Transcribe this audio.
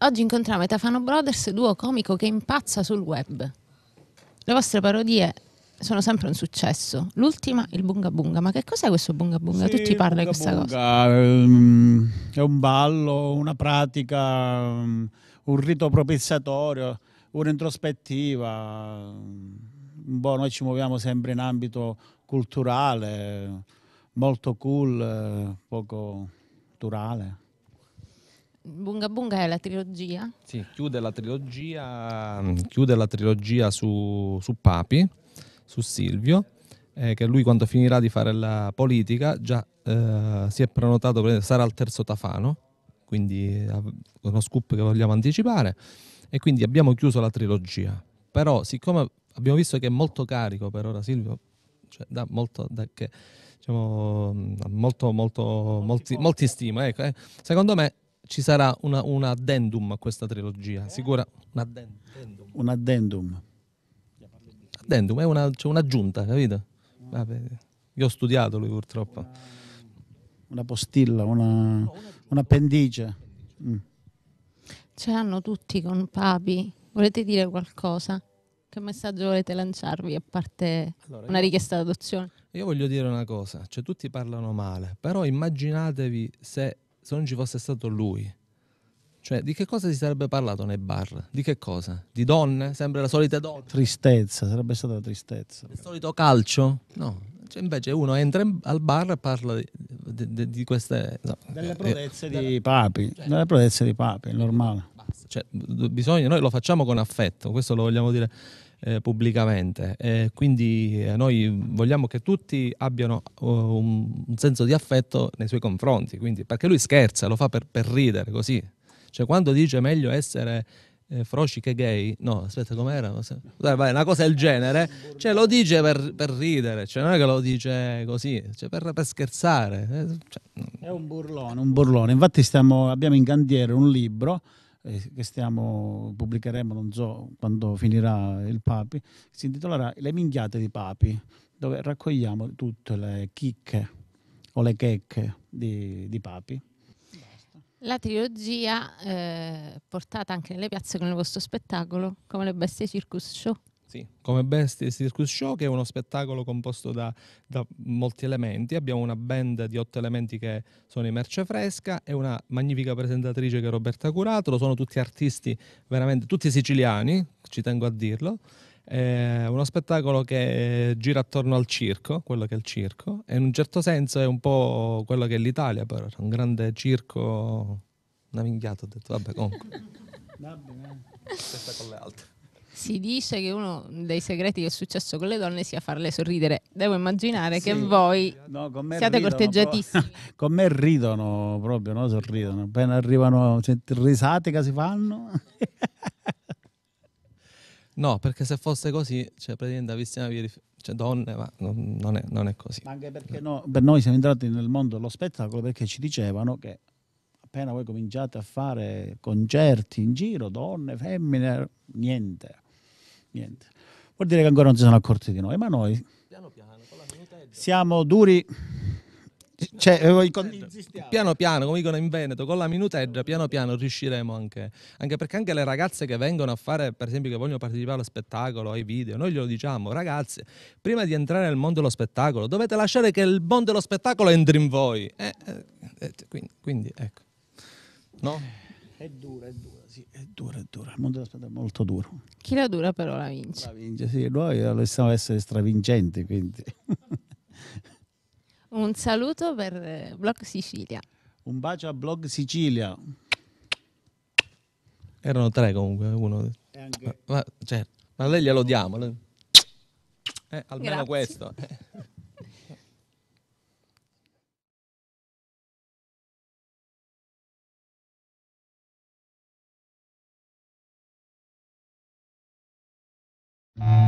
Oggi incontriamo Etafano Brothers, duo comico che impazza sul web. Le vostre parodie sono sempre un successo. L'ultima, il Bunga Bunga. Ma che cos'è questo Bunga Bunga? Sì, tu ci di questa bunga, cosa? Ehm, è un ballo, una pratica, ehm, un rito propiziatorio, un'introspettiva. Ehm, boh, noi ci muoviamo sempre in ambito culturale, molto cool, eh, poco culturale. Bunga Bunga è la trilogia? Sì, chiude la trilogia, chiude la trilogia su, su Papi, su Silvio, eh, che lui quando finirà di fare la politica già eh, si è prenotato, sarà il terzo Tafano, quindi eh, uno scoop che vogliamo anticipare, e quindi abbiamo chiuso la trilogia. Però siccome abbiamo visto che è molto carico per ora Silvio, cioè da molto... Da che, diciamo, molto, molto, molti, molti stima. Ecco, eh. Secondo me ci sarà una, un addendum a questa trilogia, eh? sicura un addendum. Un addendum. Addendum è una, cioè un'aggiunta, capito? Vabbè, io ho studiato lui purtroppo. Una, postilla, una, no, un appendice. Mm. Ce l'hanno tutti con Papi. Volete dire qualcosa? Che messaggio volete lanciarvi a parte allora, una richiesta d'adozione? Io voglio dire una cosa, cioè tutti parlano male, però immaginatevi se se non ci fosse stato lui. Cioè, di che cosa si sarebbe parlato nei bar? Di che cosa? Di donne? Sempre la solita donna? Tristezza, sarebbe stata la tristezza. Il solito calcio? No. Cioè, invece uno entra in, al bar e parla di, di, di queste... No. Delle eh, eh, prodezze eh, di papi, cioè, delle prodezze di papi, è normale. Cioè, bisogna, noi lo facciamo con affetto, questo lo vogliamo dire eh, pubblicamente. Eh, quindi eh, noi vogliamo che tutti abbiano uh, un, un, senso di affetto nei suoi confronti, quindi, perché lui scherza, lo fa per, per ridere così. Cioè quando dice meglio essere eh, froci che gay, no, aspetta com'era? Dai, vai, una cosa del genere, cioè, lo dice per, per, ridere, cioè, non è che lo dice così, cioè, per, per scherzare. Eh, cioè, è un burlone, un burlone. Infatti stiamo, abbiamo in cantiere un libro eh, che stiamo, pubblicheremo, non so quando finirà il Papi, si intitolerà Le minchiate di Papi, dove raccogliamo tutte le chicche o le checche di, di Papi. La trilogia eh, portata anche nelle piazze con il vostro spettacolo, come le bestie Circus Show. Sì, come Bestie Circus Show, che è uno spettacolo composto da, da, molti elementi. Abbiamo una band di otto elementi che sono in merce fresca e una magnifica presentatrice che è Roberta Curatolo. Sono tutti artisti veramente, tutti siciliani, ci tengo a dirlo. È uno spettacolo che gira attorno al circo, quello che è il circo, e in un certo senso è un po' quello che è l'Italia, però un grande circo. Una minchiata, ho detto, vabbè, comunque. Va bene, con le altre si dice che uno dei segreti del successo con le donne sia farle sorridere. Devo immaginare sì. che voi no, siate ridono, corteggiatissimi. Però, con me ridono proprio, no? sorridono. Appena arrivano cioè, risate che si fanno. no, perché se fosse così, cioè praticamente avessi una via di cioè donne, ma non, non, è, non è, così. Ma anche perché no, per noi siamo entrati nel mondo dello spettacolo perché ci dicevano che appena voi cominciate a fare concerti in giro, donne, femmine, niente niente. Vuol dire che ancora non si sono accorti di noi, ma noi siamo duri. Cioè, eh, eh, piano piano, come dicono in Veneto, con la minuteggia, piano piano riusciremo anche, anche perché anche le ragazze che vengono a fare, per esempio, che vogliono partecipare allo spettacolo, ai video, noi glielo diciamo, ragazze, prima di entrare nel mondo dello spettacolo, dovete lasciare che il mondo dello spettacolo entri in voi. Eh, eh, eh quindi, quindi, ecco. No? È dura, è dura, sì, è dura, è dura. Il mondo della spada è molto duro. Chi la dura però la vince. La vince, sì, noi possiamo essere stravincenti, quindi. Un saluto per eh, Blog Sicilia. Un bacio a Blog Sicilia. Erano tre comunque, uno. Anche... Ma, ma, certo. ma lei glielo diamo. Eh, almeno Grazie. questo. Eh. mm